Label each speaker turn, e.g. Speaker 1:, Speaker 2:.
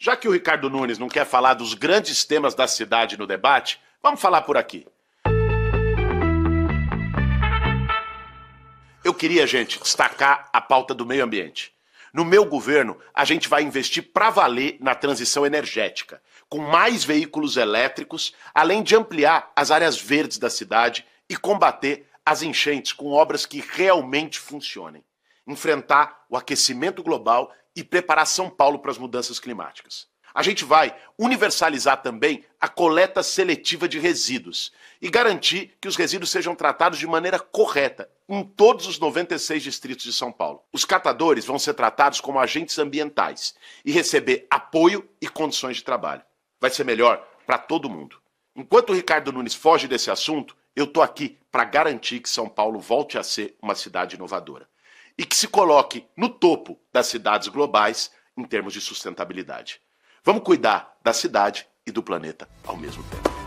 Speaker 1: Já que o Ricardo Nunes não quer falar dos grandes temas da cidade no debate, vamos falar por aqui. Eu queria, gente, destacar a pauta do meio ambiente. No meu governo, a gente vai investir para valer na transição energética, com mais veículos elétricos, além de ampliar as áreas verdes da cidade e combater as enchentes com obras que realmente funcionem enfrentar o aquecimento global e preparar São Paulo para as mudanças climáticas. A gente vai universalizar também a coleta seletiva de resíduos e garantir que os resíduos sejam tratados de maneira correta em todos os 96 distritos de São Paulo. Os catadores vão ser tratados como agentes ambientais e receber apoio e condições de trabalho. Vai ser melhor para todo mundo. Enquanto o Ricardo Nunes foge desse assunto, eu estou aqui para garantir que São Paulo volte a ser uma cidade inovadora e que se coloque no topo das cidades globais em termos de sustentabilidade. Vamos cuidar da cidade e do planeta ao mesmo tempo.